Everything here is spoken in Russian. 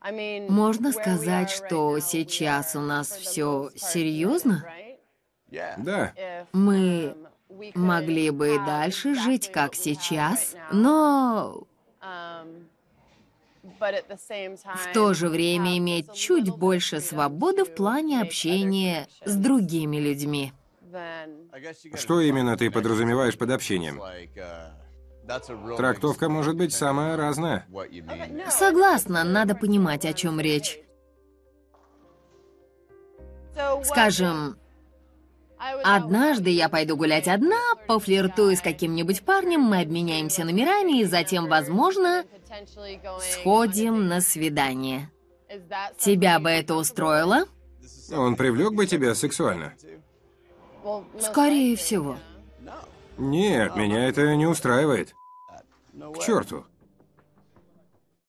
Um, Можно сказать, что сейчас у нас все серьезно? Да. Мы um, могли бы и дальше жить, как сейчас, но um, в то же время иметь чуть больше свободы в плане общения с другими людьми. Что именно ты подразумеваешь под общением? Трактовка может быть самая разная. Согласна, надо понимать, о чем речь. Скажем, однажды я пойду гулять одна, пофлиртую с каким-нибудь парнем, мы обменяемся номерами и затем, возможно, сходим на свидание. Тебя бы это устроило? Он привлек бы тебя сексуально? Скорее всего. Нет, меня это не устраивает. К черту.